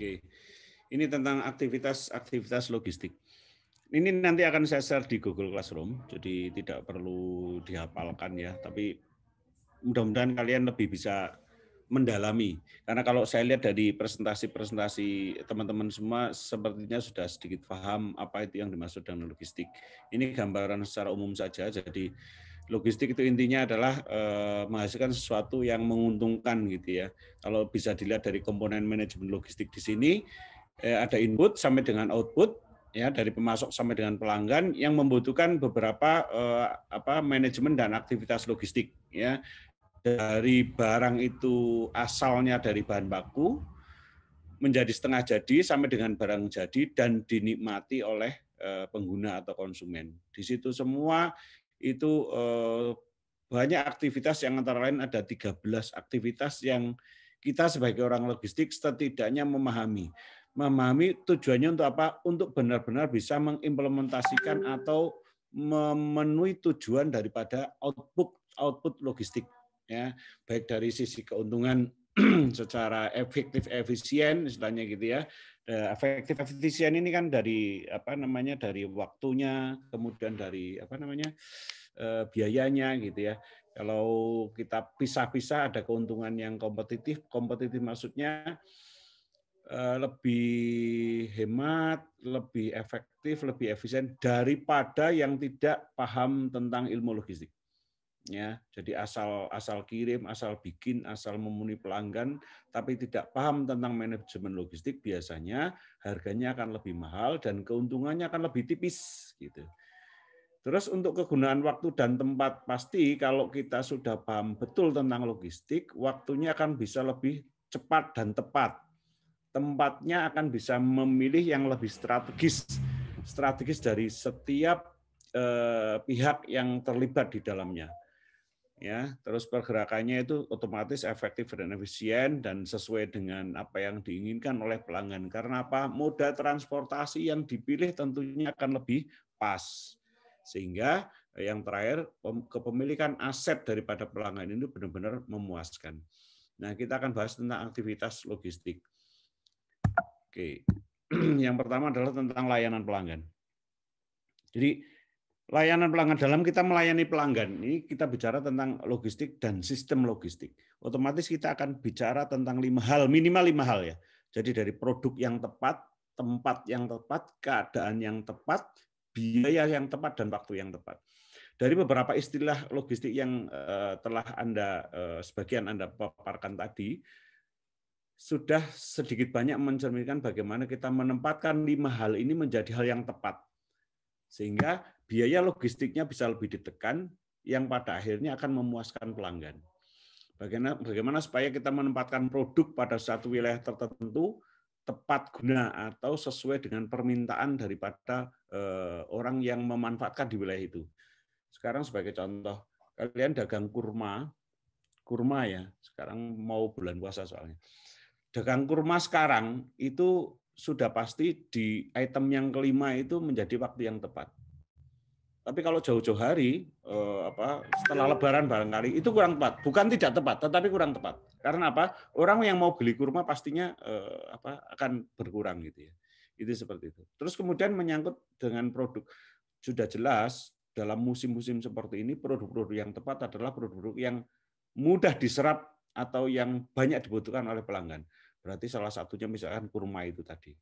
Oke. Ini tentang aktivitas-aktivitas logistik. Ini nanti akan saya share di Google Classroom, jadi tidak perlu dihafalkan ya, tapi mudah-mudahan kalian lebih bisa mendalami. Karena kalau saya lihat dari presentasi-presentasi teman-teman semua, sepertinya sudah sedikit paham apa itu yang dimaksud dengan logistik. Ini gambaran secara umum saja, jadi logistik itu intinya adalah eh, menghasilkan sesuatu yang menguntungkan gitu ya. Kalau bisa dilihat dari komponen manajemen logistik di sini eh, ada input sampai dengan output ya dari pemasok sampai dengan pelanggan yang membutuhkan beberapa eh, apa manajemen dan aktivitas logistik ya. Dari barang itu asalnya dari bahan baku menjadi setengah jadi sampai dengan barang jadi dan dinikmati oleh eh, pengguna atau konsumen. Di situ semua itu eh, banyak aktivitas yang antara lain ada 13 aktivitas yang kita sebagai orang logistik setidaknya memahami. Memahami tujuannya untuk apa? Untuk benar-benar bisa mengimplementasikan atau memenuhi tujuan daripada output output logistik ya, baik dari sisi keuntungan secara efektif efisien istilahnya gitu ya. E, efektif efisien ini kan dari apa namanya dari waktunya, kemudian dari apa namanya e, biayanya gitu ya. Kalau kita pisah-pisah ada keuntungan yang kompetitif, kompetitif maksudnya e, lebih hemat, lebih efektif, lebih efisien daripada yang tidak paham tentang ilmu logistik ya jadi asal asal kirim asal bikin asal memenuhi pelanggan tapi tidak paham tentang manajemen logistik biasanya harganya akan lebih mahal dan keuntungannya akan lebih tipis gitu terus untuk kegunaan waktu dan tempat pasti kalau kita sudah paham betul tentang logistik waktunya akan bisa lebih cepat dan tepat tempatnya akan bisa memilih yang lebih strategis strategis dari setiap eh, pihak yang terlibat di dalamnya ya terus pergerakannya itu otomatis efektif dan efisien dan sesuai dengan apa yang diinginkan oleh pelanggan karena apa moda transportasi yang dipilih tentunya akan lebih pas sehingga yang terakhir kepemilikan aset daripada pelanggan ini benar-benar memuaskan nah kita akan bahas tentang aktivitas logistik oke yang pertama adalah tentang layanan pelanggan jadi Layanan pelanggan dalam kita melayani pelanggan. Ini kita bicara tentang logistik dan sistem logistik. Otomatis kita akan bicara tentang lima hal, minimal lima hal ya. Jadi dari produk yang tepat, tempat yang tepat, keadaan yang tepat, biaya yang tepat dan waktu yang tepat. Dari beberapa istilah logistik yang eh, telah Anda eh, sebagian Anda paparkan tadi, sudah sedikit banyak mencerminkan bagaimana kita menempatkan lima hal ini menjadi hal yang tepat. Sehingga biaya logistiknya bisa lebih ditekan yang pada akhirnya akan memuaskan pelanggan. Bagaimana, bagaimana supaya kita menempatkan produk pada satu wilayah tertentu tepat guna atau sesuai dengan permintaan daripada eh, orang yang memanfaatkan di wilayah itu. Sekarang sebagai contoh, kalian dagang kurma, kurma ya, sekarang mau bulan puasa soalnya. Dagang kurma sekarang itu sudah pasti di item yang kelima itu menjadi waktu yang tepat. Tapi kalau jauh-jauh hari, eh, apa setelah Lebaran barangkali itu kurang tepat. Bukan tidak tepat, tetapi kurang tepat. Karena apa? Orang yang mau beli kurma pastinya eh, apa akan berkurang gitu ya. Itu seperti itu. Terus kemudian menyangkut dengan produk sudah jelas dalam musim-musim seperti ini produk-produk yang tepat adalah produk-produk yang mudah diserap atau yang banyak dibutuhkan oleh pelanggan. Berarti salah satunya misalkan kurma itu tadi.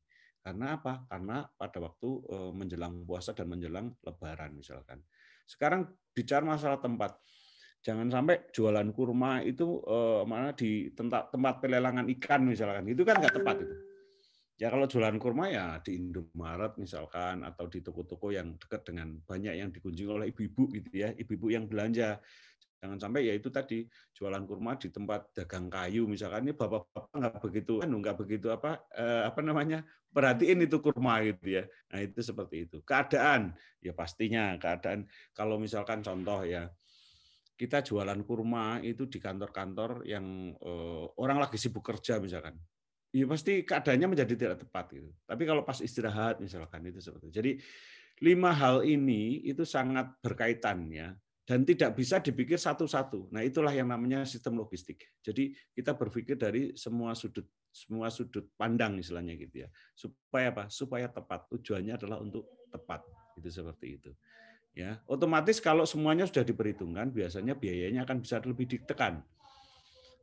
Karena apa? Karena pada waktu menjelang puasa dan menjelang lebaran misalkan. Sekarang bicara masalah tempat. Jangan sampai jualan kurma itu eh, mana di tempat tempat pelelangan ikan misalkan. Itu kan nggak tepat itu. Ya kalau jualan kurma ya di Indomaret misalkan atau di toko-toko yang dekat dengan banyak yang dikunjungi oleh ibu-ibu gitu ya, ibu-ibu yang belanja. Jangan sampai ya itu tadi jualan kurma di tempat dagang kayu misalkan ini bapak-bapak nggak begitu anu nggak begitu apa eh, apa namanya perhatiin itu kurma gitu ya. Nah itu seperti itu. Keadaan ya pastinya keadaan kalau misalkan contoh ya kita jualan kurma itu di kantor-kantor yang eh, orang lagi sibuk kerja misalkan. Ya pasti keadaannya menjadi tidak tepat gitu. Tapi kalau pas istirahat misalkan itu seperti itu. Jadi lima hal ini itu sangat berkaitan ya dan tidak bisa dipikir satu-satu. Nah, itulah yang namanya sistem logistik. Jadi kita berpikir dari semua sudut semua sudut pandang istilahnya gitu ya. Supaya apa? Supaya tepat. Tujuannya adalah untuk tepat. Itu seperti itu. Ya, otomatis kalau semuanya sudah diperhitungkan, biasanya biayanya akan bisa lebih ditekan.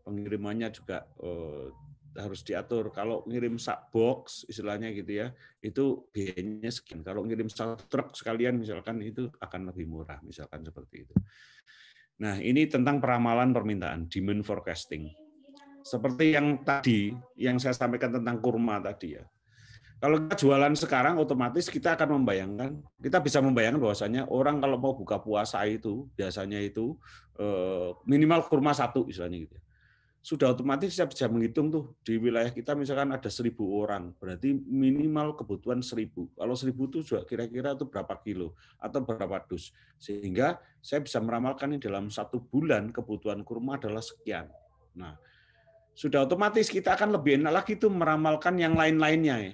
Pengirimannya juga eh, harus diatur. Kalau ngirim sak box istilahnya gitu ya, itu biayanya sekian. Kalau ngirim sak truk sekalian misalkan itu akan lebih murah misalkan seperti itu. Nah, ini tentang peramalan permintaan, demand forecasting. Seperti yang tadi yang saya sampaikan tentang kurma tadi ya. Kalau kita jualan sekarang otomatis kita akan membayangkan, kita bisa membayangkan bahwasanya orang kalau mau buka puasa itu biasanya itu eh, minimal kurma satu istilahnya gitu. Ya sudah otomatis saya bisa menghitung tuh di wilayah kita misalkan ada seribu orang, berarti minimal kebutuhan seribu. Kalau seribu itu juga kira-kira itu berapa kilo atau berapa dus. Sehingga saya bisa meramalkan ini dalam satu bulan kebutuhan kurma adalah sekian. Nah, sudah otomatis kita akan lebih enak lagi tuh meramalkan yang lain-lainnya ya.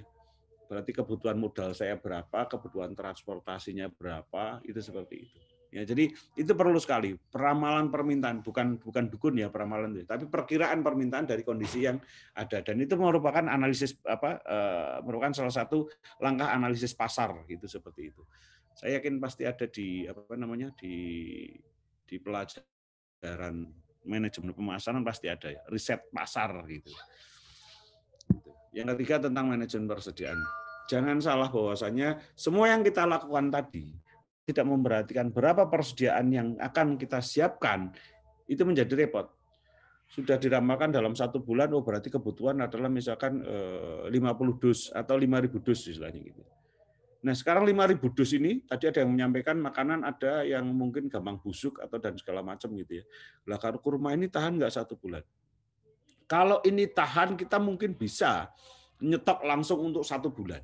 Berarti kebutuhan modal saya berapa, kebutuhan transportasinya berapa, itu seperti itu. Ya, jadi itu perlu sekali peramalan permintaan bukan bukan dukun ya peramalan itu, tapi perkiraan permintaan dari kondisi yang ada dan itu merupakan analisis apa eh, merupakan salah satu langkah analisis pasar gitu seperti itu. Saya yakin pasti ada di apa namanya di di pelajaran manajemen pemasaran pasti ada ya, riset pasar gitu. gitu. Yang ketiga tentang manajemen persediaan. Jangan salah bahwasanya semua yang kita lakukan tadi tidak memperhatikan berapa persediaan yang akan kita siapkan, itu menjadi repot. Sudah diramalkan dalam satu bulan, oh berarti kebutuhan adalah misalkan 50 eh, dus atau 5.000 dus istilahnya gitu. Nah sekarang 5.000 dus ini, tadi ada yang menyampaikan makanan ada yang mungkin gampang busuk atau dan segala macam gitu ya. Lah kalau kurma ini tahan nggak satu bulan. Kalau ini tahan kita mungkin bisa nyetok langsung untuk satu bulan.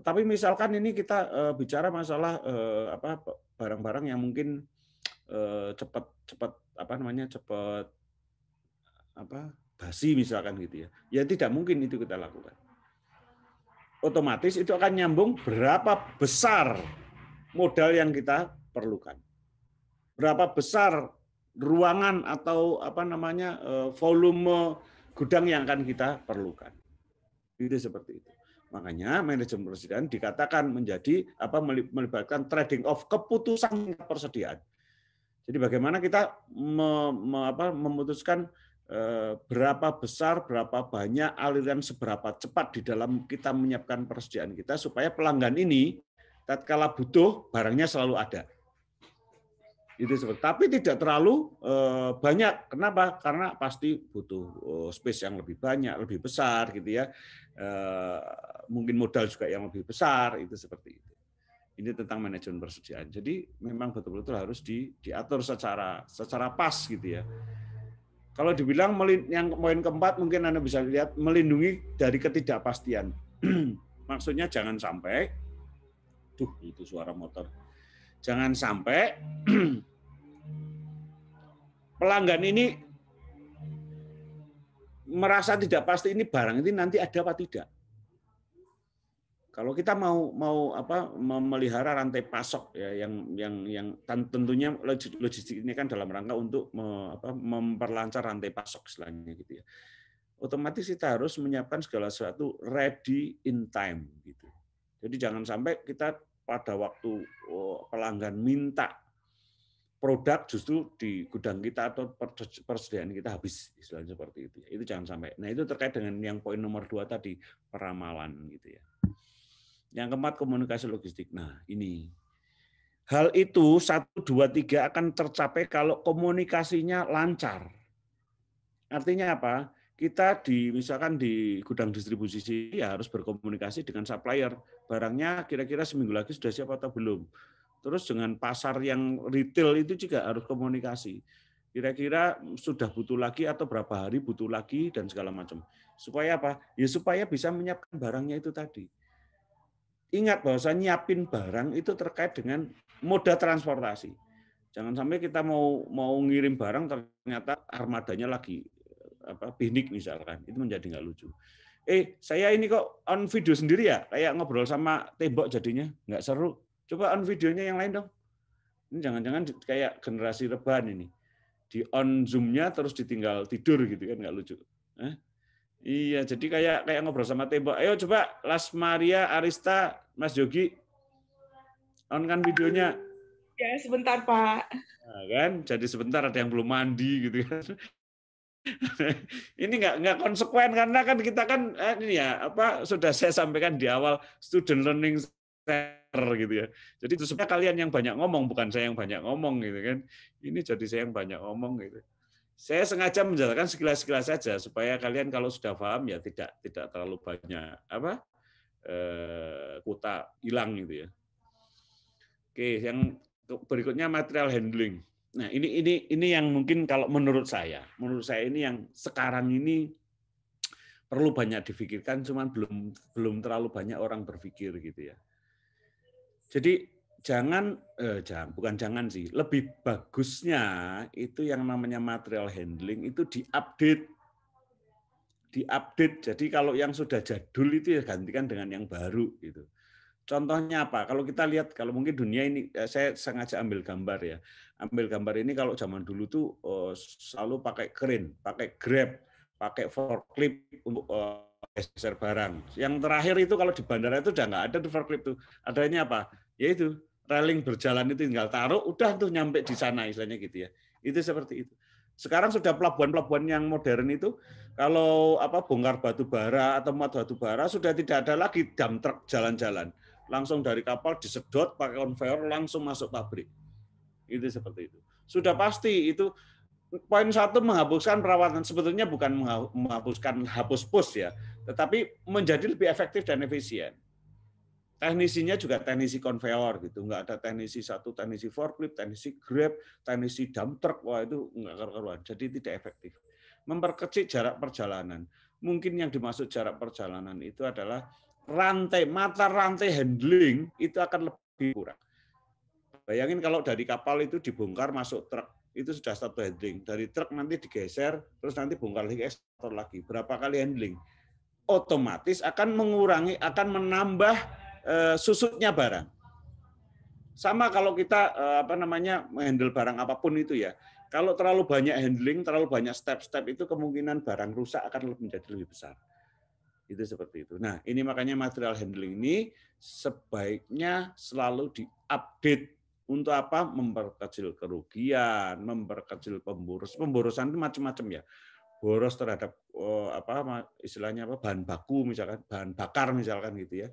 Tapi misalkan ini kita uh, bicara masalah uh, apa barang-barang yang mungkin uh, eh, cepat cepat apa namanya cepat apa basi misalkan gitu ya. Ya tidak mungkin itu kita lakukan. Otomatis itu akan nyambung berapa besar modal yang kita perlukan. Berapa besar ruangan atau apa namanya volume gudang yang akan kita perlukan. Itu seperti itu. Makanya manajemen persediaan dikatakan menjadi apa melibatkan trading of keputusan persediaan. Jadi bagaimana kita memutuskan eh, berapa besar, berapa banyak aliran seberapa cepat di dalam kita menyiapkan persediaan kita supaya pelanggan ini tatkala butuh barangnya selalu ada. Itu seperti tapi tidak terlalu eh, banyak. Kenapa? Karena pasti butuh oh, space yang lebih banyak, lebih besar gitu ya. Eh, mungkin modal juga yang lebih besar itu seperti itu ini tentang manajemen persediaan jadi memang betul-betul harus di, diatur secara secara pas gitu ya kalau dibilang yang poin keempat mungkin anda bisa lihat melindungi dari ketidakpastian maksudnya jangan sampai tuh itu suara motor jangan sampai pelanggan ini merasa tidak pasti ini barang ini nanti ada apa tidak kalau kita mau mau apa memelihara rantai pasok ya yang yang yang tentunya logistik ini kan dalam rangka untuk me, apa, memperlancar rantai pasok istilahnya gitu ya. Otomatis kita harus menyiapkan segala sesuatu ready in time gitu. Jadi jangan sampai kita pada waktu oh, pelanggan minta produk justru di gudang kita atau persediaan kita habis istilahnya seperti itu. Ya. Itu jangan sampai. Nah itu terkait dengan yang poin nomor dua tadi peramalan gitu ya. Yang keempat komunikasi logistik. Nah ini hal itu satu dua tiga akan tercapai kalau komunikasinya lancar. Artinya apa? Kita di misalkan di gudang distribusi ya harus berkomunikasi dengan supplier. Barangnya kira-kira seminggu lagi sudah siap atau belum. Terus dengan pasar yang retail itu juga harus komunikasi kira-kira sudah butuh lagi atau berapa hari butuh lagi dan segala macam. Supaya apa? Ya supaya bisa menyiapkan barangnya itu tadi ingat bahwa nyiapin barang itu terkait dengan moda transportasi. Jangan sampai kita mau mau ngirim barang ternyata armadanya lagi eh, apa binik misalkan itu menjadi nggak lucu. Eh saya ini kok on video sendiri ya kayak ngobrol sama tembok jadinya nggak seru. Coba on videonya yang lain dong. Ini jangan-jangan kayak generasi rebahan ini di on zoomnya terus ditinggal tidur gitu kan nggak lucu. Eh? Iya, jadi kayak kayak ngobrol sama tembok. Ayo coba Las Maria, Arista, Mas Jogi, on kan videonya. Ya sebentar Pak. Nah, kan, jadi sebentar ada yang belum mandi gitu kan. ini nggak nggak konsekuen karena kan kita kan eh, ini ya apa sudah saya sampaikan di awal student learning center gitu ya. Jadi itu sebenarnya kalian yang banyak ngomong bukan saya yang banyak ngomong gitu kan. Ini jadi saya yang banyak ngomong gitu. Saya sengaja menjelaskan sekilas-sekilas saja supaya kalian kalau sudah paham ya tidak tidak terlalu banyak apa eh, kuota hilang gitu ya. Oke, yang berikutnya material handling. Nah, ini ini ini yang mungkin kalau menurut saya, menurut saya ini yang sekarang ini perlu banyak difikirkan, cuman belum belum terlalu banyak orang berpikir gitu ya. Jadi jangan eh, jangan bukan jangan sih lebih bagusnya itu yang namanya material handling itu diupdate diupdate jadi kalau yang sudah jadul itu ya gantikan dengan yang baru gitu contohnya apa kalau kita lihat kalau mungkin dunia ini eh, saya sengaja ambil gambar ya ambil gambar ini kalau zaman dulu tuh oh, selalu pakai keren pakai grab pakai forklift untuk oh, geser barang yang terakhir itu kalau di bandara itu udah nggak ada di forklift tuh adanya apa yaitu railing berjalan itu tinggal taruh, udah tuh nyampe di sana istilahnya gitu ya. Itu seperti itu. Sekarang sudah pelabuhan-pelabuhan yang modern itu kalau apa bongkar batu bara atau muat batu bara sudah tidak ada lagi dam truk jalan-jalan. Langsung dari kapal disedot pakai conveyor langsung masuk pabrik. Itu seperti itu. Sudah hmm. pasti itu poin satu menghapuskan perawatan sebetulnya bukan menghapuskan hapus pos ya, tetapi menjadi lebih efektif dan efisien. Teknisinya juga teknisi konveyor gitu, nggak ada teknisi satu, teknisi forklift, teknisi grab, teknisi dump truck, wah itu nggak keluar-keluar, Jadi tidak efektif. Memperkecil jarak perjalanan. Mungkin yang dimaksud jarak perjalanan itu adalah rantai mata rantai handling itu akan lebih kurang. Bayangin kalau dari kapal itu dibongkar masuk truk, itu sudah satu handling. Dari truk nanti digeser, terus nanti bongkar lagi ekstrator lagi. Berapa kali handling? Otomatis akan mengurangi, akan menambah Eh, susutnya barang. Sama kalau kita eh, apa namanya menghandle barang apapun itu ya. Kalau terlalu banyak handling, terlalu banyak step-step itu kemungkinan barang rusak akan menjadi lebih besar. Itu seperti itu. Nah, ini makanya material handling ini sebaiknya selalu diupdate untuk apa? Memperkecil kerugian, memperkecil pemborosan Pemborosan itu macam-macam ya. Boros terhadap oh, apa istilahnya apa bahan baku misalkan, bahan bakar misalkan gitu ya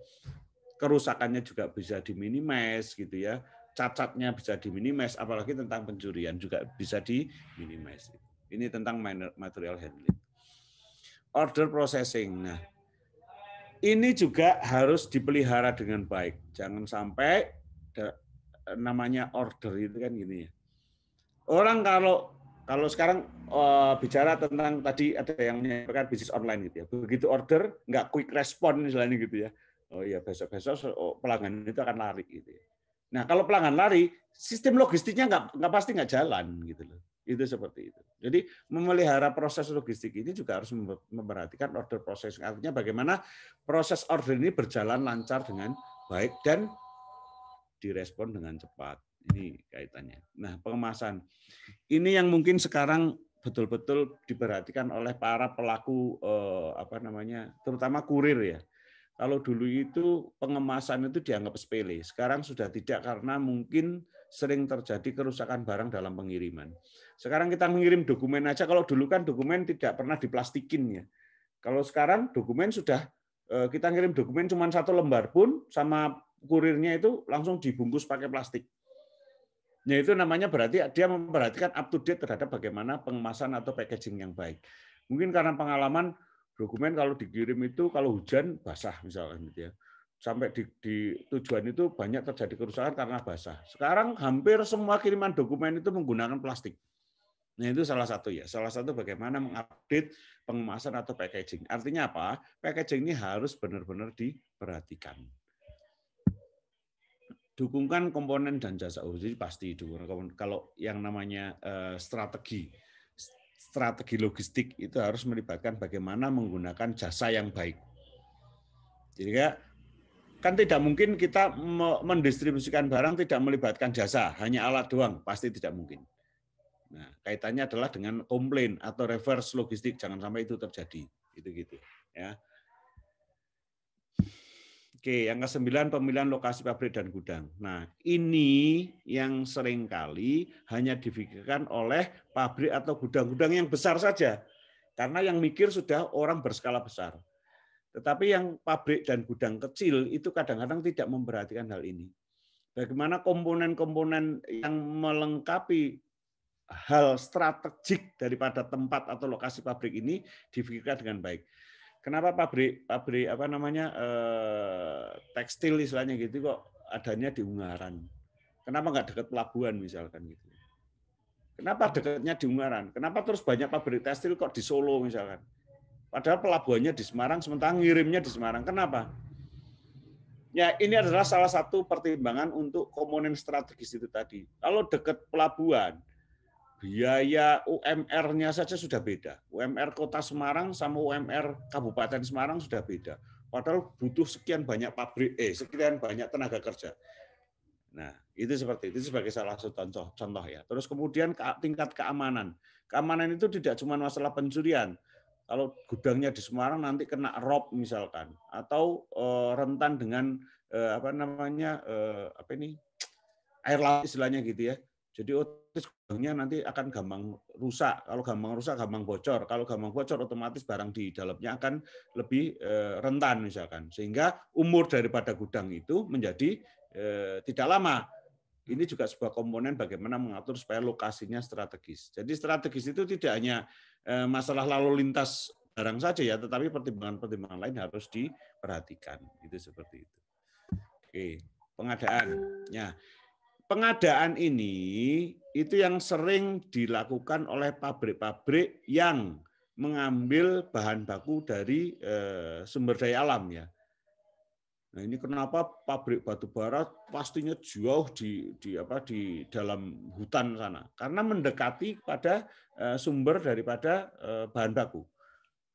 kerusakannya juga bisa diminimis gitu ya cacatnya bisa diminimis apalagi tentang pencurian juga bisa diminimis ini tentang material handling order processing nah ini juga harus dipelihara dengan baik jangan sampai namanya order itu kan gini ya orang kalau kalau sekarang uh, bicara tentang tadi ada yang menyampaikan bisnis online gitu ya begitu order nggak quick respon misalnya gitu ya Oh iya, besok-besok oh, pelanggan itu akan lari gitu. Ya. Nah, kalau pelanggan lari, sistem logistiknya nggak nggak pasti nggak jalan gitu loh. Itu seperti itu. Jadi memelihara proses logistik ini juga harus memperhatikan order prosesnya. Artinya bagaimana proses order ini berjalan lancar dengan baik dan direspon dengan cepat. Ini kaitannya. Nah, pengemasan. Ini yang mungkin sekarang betul-betul diperhatikan oleh para pelaku eh, apa namanya, terutama kurir ya kalau dulu itu pengemasan itu dianggap sepele. Sekarang sudah tidak karena mungkin sering terjadi kerusakan barang dalam pengiriman. Sekarang kita mengirim dokumen aja. Kalau dulu kan dokumen tidak pernah diplastikin ya. Kalau sekarang dokumen sudah eh, kita ngirim dokumen cuma satu lembar pun sama kurirnya itu langsung dibungkus pakai plastik. Ya itu namanya berarti dia memperhatikan up to date terhadap bagaimana pengemasan atau packaging yang baik. Mungkin karena pengalaman dokumen kalau dikirim itu kalau hujan basah misalnya gitu ya sampai di, di tujuan itu banyak terjadi kerusakan karena basah. Sekarang hampir semua kiriman dokumen itu menggunakan plastik. Nah itu salah satu ya, salah satu bagaimana mengupdate pengemasan atau packaging. Artinya apa? Packaging ini harus benar-benar diperhatikan. Dukungkan komponen dan jasa. Oh, jadi pasti dukungan Kalau yang namanya eh, strategi, strategi logistik itu harus melibatkan bagaimana menggunakan jasa yang baik. Jadi kan tidak mungkin kita mendistribusikan barang tidak melibatkan jasa, hanya alat doang, pasti tidak mungkin. Nah, kaitannya adalah dengan komplain atau reverse logistik, jangan sampai itu terjadi, gitu-gitu. Ya. Oke, yang kesembilan pemilihan lokasi pabrik dan gudang. Nah, ini yang seringkali hanya difikirkan oleh pabrik atau gudang-gudang yang besar saja. Karena yang mikir sudah orang berskala besar. Tetapi yang pabrik dan gudang kecil itu kadang-kadang tidak memperhatikan hal ini. Bagaimana komponen-komponen yang melengkapi hal strategik daripada tempat atau lokasi pabrik ini difikirkan dengan baik kenapa pabrik pabrik apa namanya eh, tekstil istilahnya gitu kok adanya di Ungaran? Kenapa nggak dekat pelabuhan misalkan gitu? Kenapa dekatnya di Ungaran? Kenapa terus banyak pabrik tekstil kok di Solo misalkan? Padahal pelabuhannya di Semarang, sementara ngirimnya di Semarang. Kenapa? Ya, ini adalah salah satu pertimbangan untuk komponen strategis itu tadi. Kalau dekat pelabuhan, biaya UMR-nya saja sudah beda. UMR Kota Semarang sama UMR Kabupaten Semarang sudah beda. Padahal butuh sekian banyak pabrik, eh sekian banyak tenaga kerja. Nah, itu seperti itu sebagai salah satu contoh, contoh ya. Terus kemudian tingkat keamanan. Keamanan itu tidak cuma masalah pencurian. Kalau gudangnya di Semarang nanti kena rob misalkan, atau eh, rentan dengan eh, apa namanya eh, apa ini air laut istilahnya gitu ya. Jadi otomatis gudangnya nanti akan gampang rusak. Kalau gampang rusak, gampang bocor. Kalau gampang bocor, otomatis barang di dalamnya akan lebih eh, rentan misalkan. Sehingga umur daripada gudang itu menjadi eh, tidak lama. Ini juga sebuah komponen bagaimana mengatur supaya lokasinya strategis. Jadi strategis itu tidak hanya eh, masalah lalu lintas barang saja ya, tetapi pertimbangan-pertimbangan lain harus diperhatikan. Itu seperti itu. Oke, pengadaannya pengadaan ini itu yang sering dilakukan oleh pabrik-pabrik yang mengambil bahan baku dari eh, sumber daya alam ya. Nah, ini kenapa pabrik batu bara pastinya jauh di di apa di dalam hutan sana? Karena mendekati pada eh, sumber daripada eh, bahan baku.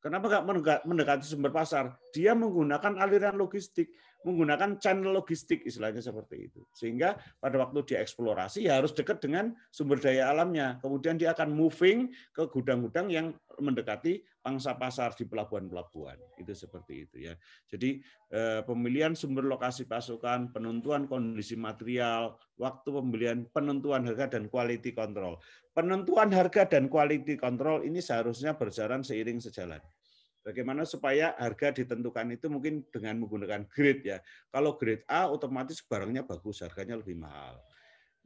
Kenapa nggak mendekati sumber pasar? Dia menggunakan aliran logistik menggunakan channel logistik istilahnya seperti itu. Sehingga pada waktu dieksplorasi ya harus dekat dengan sumber daya alamnya. Kemudian dia akan moving ke gudang-gudang yang mendekati pangsa pasar di pelabuhan-pelabuhan. Itu seperti itu ya. Jadi eh, pemilihan sumber lokasi pasukan, penentuan kondisi material, waktu pembelian, penentuan harga dan quality control. Penentuan harga dan quality control ini seharusnya berjalan seiring sejalan. Bagaimana supaya harga ditentukan itu mungkin dengan menggunakan grade ya. Kalau grade A otomatis barangnya bagus, harganya lebih mahal.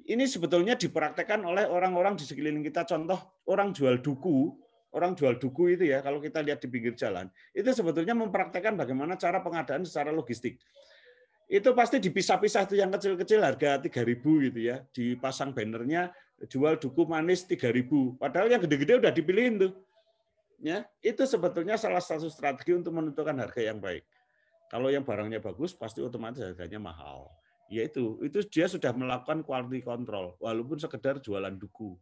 Ini sebetulnya dipraktekkan oleh orang-orang di sekeliling kita. Contoh orang jual duku, orang jual duku itu ya kalau kita lihat di pinggir jalan, itu sebetulnya mempraktekkan bagaimana cara pengadaan secara logistik itu pasti dipisah-pisah tuh yang kecil-kecil harga 3000 gitu ya. Dipasang bannernya jual duku manis 3000. Padahal yang gede-gede udah dipilihin tuh ya itu sebetulnya salah satu strategi untuk menentukan harga yang baik. Kalau yang barangnya bagus, pasti otomatis harganya mahal. Yaitu, itu dia sudah melakukan quality control, walaupun sekedar jualan duku.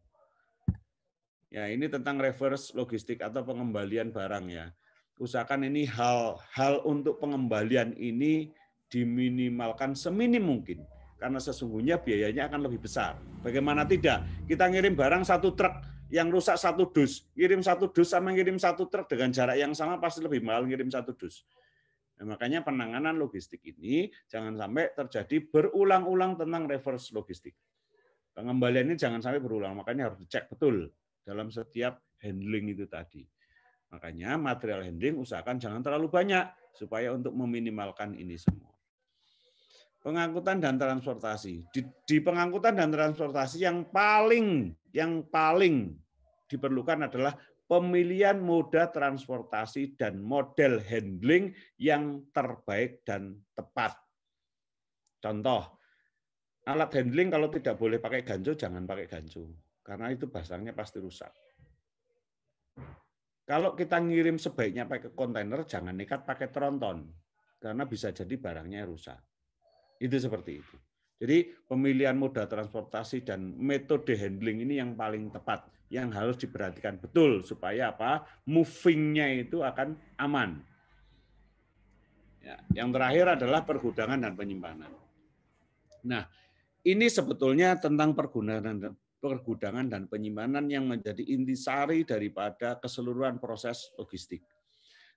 Ya, ini tentang reverse logistik atau pengembalian barang ya. Usahakan ini hal hal untuk pengembalian ini diminimalkan seminim mungkin karena sesungguhnya biayanya akan lebih besar. Bagaimana tidak? Kita ngirim barang satu truk yang rusak satu dus, kirim satu dus sama kirim satu truk dengan jarak yang sama pasti lebih mahal kirim satu dus. Nah, makanya penanganan logistik ini jangan sampai terjadi berulang-ulang tentang reverse logistik. Pengembalian ini jangan sampai berulang, makanya harus dicek betul dalam setiap handling itu tadi. Makanya material handling usahakan jangan terlalu banyak supaya untuk meminimalkan ini semua. Pengangkutan dan transportasi. Di, di pengangkutan dan transportasi yang paling yang paling diperlukan adalah pemilihan moda transportasi dan model handling yang terbaik dan tepat. Contoh, alat handling kalau tidak boleh pakai ganjo, jangan pakai ganjo. Karena itu basangnya pasti rusak. Kalau kita ngirim sebaiknya pakai kontainer, jangan nekat pakai tronton. Karena bisa jadi barangnya rusak. Itu seperti itu. Jadi pemilihan moda transportasi dan metode handling ini yang paling tepat, yang harus diperhatikan betul supaya apa movingnya itu akan aman. Ya, yang terakhir adalah pergudangan dan penyimpanan. Nah, ini sebetulnya tentang pergudangan pergudangan dan penyimpanan yang menjadi intisari daripada keseluruhan proses logistik.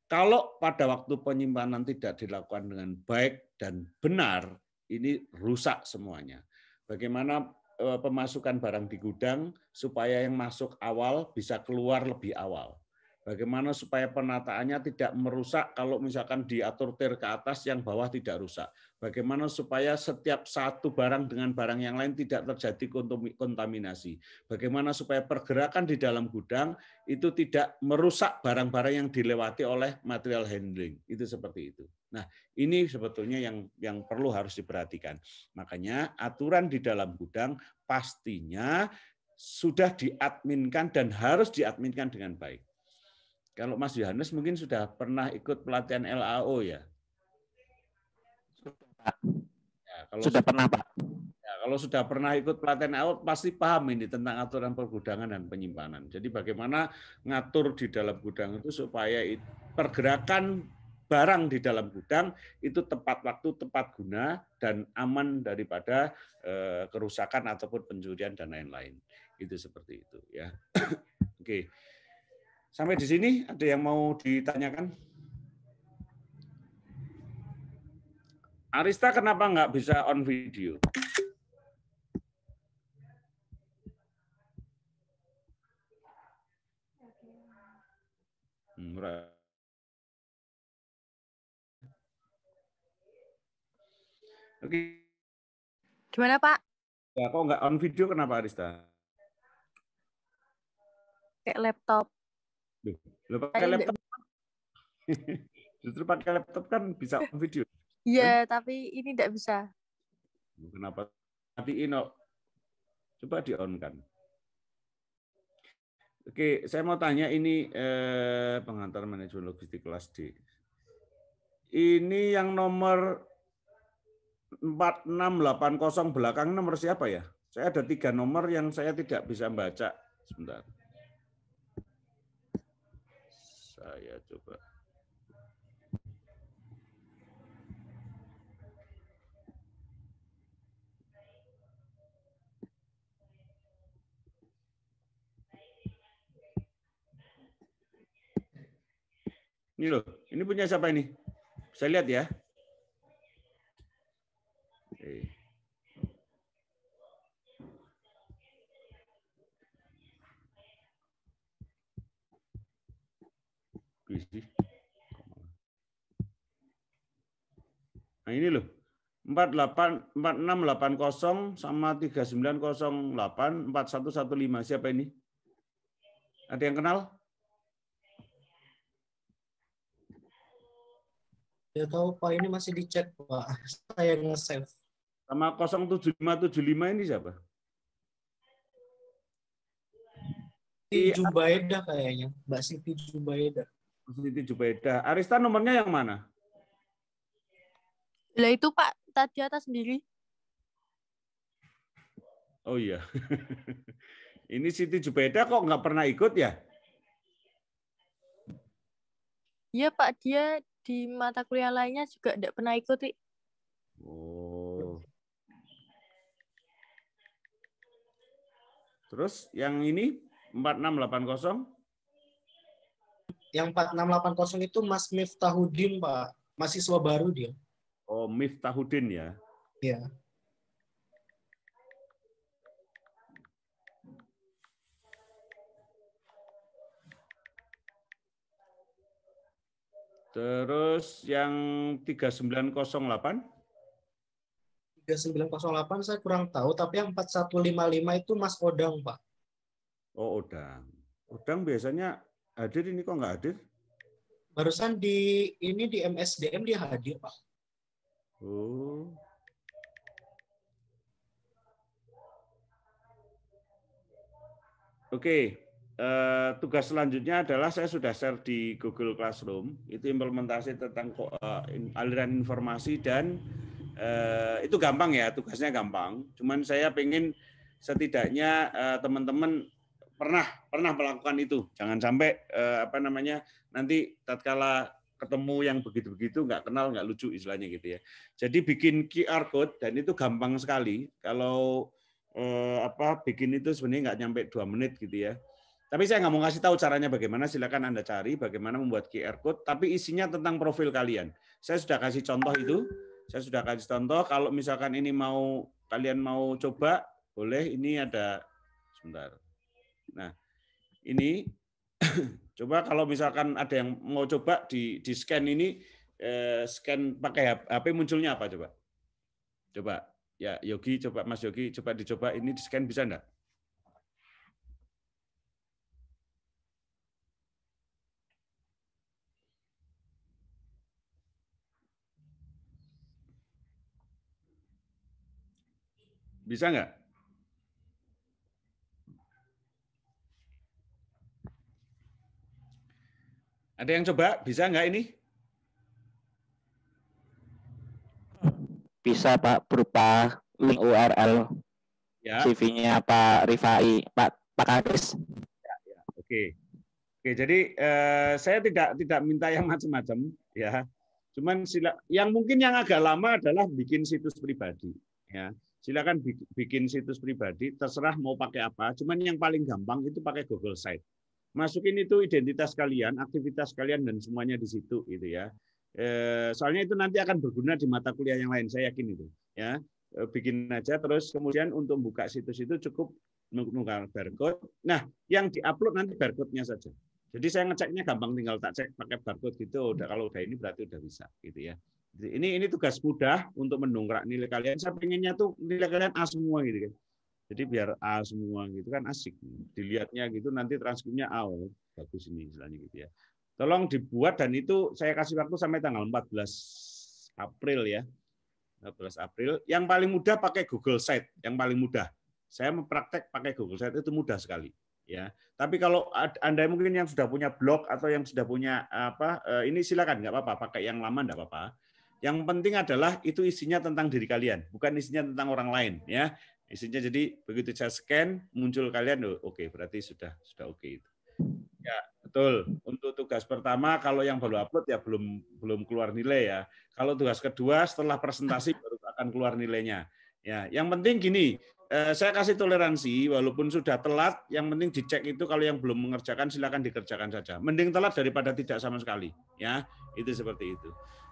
Kalau pada waktu penyimpanan tidak dilakukan dengan baik dan benar, ini rusak semuanya. Bagaimana eh, pemasukan barang di gudang supaya yang masuk awal bisa keluar lebih awal. Bagaimana supaya penataannya tidak merusak kalau misalkan diatur tir ke atas yang bawah tidak rusak. Bagaimana supaya setiap satu barang dengan barang yang lain tidak terjadi kontaminasi. Bagaimana supaya pergerakan di dalam gudang itu tidak merusak barang-barang yang dilewati oleh material handling. Itu seperti itu. Nah, ini sebetulnya yang yang perlu harus diperhatikan. Makanya aturan di dalam gudang pastinya sudah diadminkan dan harus diadminkan dengan baik. Kalau Mas Yohanes mungkin sudah pernah ikut pelatihan LAO ya? Sudah, Pak. Ya, kalau sudah pernah, Pak. Ya, kalau sudah pernah ikut pelatihan LAO pasti paham ini tentang aturan pergudangan dan penyimpanan. Jadi bagaimana ngatur di dalam gudang itu supaya pergerakan barang di dalam gudang itu tepat waktu, tepat guna, dan aman daripada eh, kerusakan ataupun pencurian dan lain-lain. Itu seperti itu ya. Oke. Sampai di sini ada yang mau ditanyakan? Arista kenapa nggak bisa on video? Hmm, right. Oke. Gimana Pak? Ya, kok nggak on video kenapa Arista? Pakai laptop. lo pakai laptop? Justru pakai laptop kan bisa on video. Kan? Iya, kan? tapi ini tidak bisa. Kenapa? Tapi Ino. Coba di on kan. Oke, saya mau tanya ini eh, pengantar manajemen logistik kelas D. Ini yang nomor 4680 belakang nomor siapa ya? Saya ada tiga nomor yang saya tidak bisa baca. Sebentar. Saya coba. Ini loh, ini punya siapa ini? saya lihat ya. Eh. Nah ini loh. delapan 4680 sama 3908 4115 siapa ini? Ada yang kenal? Ya tahu Pak, ini masih dicek Pak. Saya nge-save sama 07575 ini siapa? Siti iya. Jubaida kayaknya, Mbak Siti Jubaida. Siti Jubaida. Arista nomornya yang mana? Lah itu Pak, tadi atas sendiri. Oh iya. ini Siti Jubaida kok nggak pernah ikut ya? Iya Pak, dia di mata kuliah lainnya juga nggak pernah ikut. Oh, Terus yang ini 4680? Yang 4680 itu Mas Miftahudin, Pak. Mahasiswa baru dia. Oh, Miftahudin ya? Iya. Terus yang 3908? 3908 saya kurang tahu, tapi yang 4155 itu Mas Odang, Pak. Oh, Odang. Odang biasanya hadir ini kok nggak hadir? Barusan di ini di MSDM dia hadir, Pak. Oh. Oke, okay. uh, eh, tugas selanjutnya adalah saya sudah share di Google Classroom itu implementasi tentang uh, aliran informasi dan eh, itu gampang ya tugasnya gampang. Cuman saya pengen setidaknya eh, teman-teman pernah pernah melakukan itu. Jangan sampai eh, apa namanya nanti tatkala ketemu yang begitu-begitu nggak kenal nggak lucu istilahnya gitu ya. Jadi bikin QR code dan itu gampang sekali. Kalau eh, apa bikin itu sebenarnya nggak nyampe dua menit gitu ya. Tapi saya nggak mau kasih tahu caranya bagaimana, silakan Anda cari bagaimana membuat QR code, tapi isinya tentang profil kalian. Saya sudah kasih contoh itu, saya sudah kasih contoh. Kalau misalkan ini mau kalian mau coba, boleh. Ini ada sebentar. Nah, ini coba kalau misalkan ada yang mau coba di di scan ini, eh, scan pakai HP munculnya apa coba? Coba ya Yogi, coba Mas Yogi, coba dicoba ini di scan bisa enggak? Bisa nggak? Ada yang coba? Bisa nggak ini? Bisa Pak berupa link URL ya. CV-nya Pak Rifai, Pak Pak Kades. Ya, ya. Oke, oke. Jadi eh, saya tidak tidak minta yang macam-macam ya. Cuman sila, yang mungkin yang agak lama adalah bikin situs pribadi ya silakan bikin situs pribadi, terserah mau pakai apa. Cuman yang paling gampang itu pakai Google Site. Masukin itu identitas kalian, aktivitas kalian, dan semuanya di situ, gitu ya. Eh, soalnya itu nanti akan berguna di mata kuliah yang lain, saya yakin itu. Ya, eh, bikin aja. Terus kemudian untuk buka situs itu cukup menggunakan barcode. Nah, yang diupload nanti barcode-nya saja. Jadi saya ngeceknya gampang, tinggal tak cek pakai barcode gitu. Udah kalau udah ini berarti udah bisa, gitu ya. Ini ini tugas mudah untuk mendongkrak nilai kalian. Saya pengennya tuh nilai kalian A semua gitu kan. Jadi biar A semua gitu kan asik. Dilihatnya gitu nanti transkripnya A. Oh, bagus ini istilahnya gitu ya. Tolong dibuat dan itu saya kasih waktu sampai tanggal 14 April ya. 14 April. Yang paling mudah pakai Google Site, yang paling mudah. Saya mempraktek pakai Google Site itu mudah sekali ya. Tapi kalau Anda mungkin yang sudah punya blog atau yang sudah punya apa eh, ini silakan nggak apa-apa pakai yang lama nggak apa-apa. Yang penting adalah itu isinya tentang diri kalian, bukan isinya tentang orang lain ya. Isinya jadi begitu saya scan muncul kalian, oh, oke okay, berarti sudah sudah oke okay itu. Ya, betul. Untuk tugas pertama kalau yang baru upload ya belum belum keluar nilai ya. Kalau tugas kedua setelah presentasi baru akan keluar nilainya. Ya, yang penting gini, eh, saya kasih toleransi walaupun sudah telat, yang penting dicek itu kalau yang belum mengerjakan silakan dikerjakan saja. Mending telat daripada tidak sama sekali, ya. Itu seperti itu.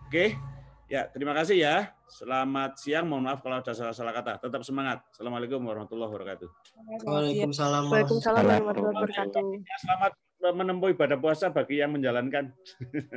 Oke. Ya, terima kasih ya. Selamat siang. Mohon maaf kalau ada salah-salah kata. Tetap semangat. Assalamualaikum warahmatullahi wabarakatuh. Waalaikumsalam. Waalaikumsalam warahmatullahi wabarakatuh. Selamat menempuh ibadah puasa bagi yang menjalankan.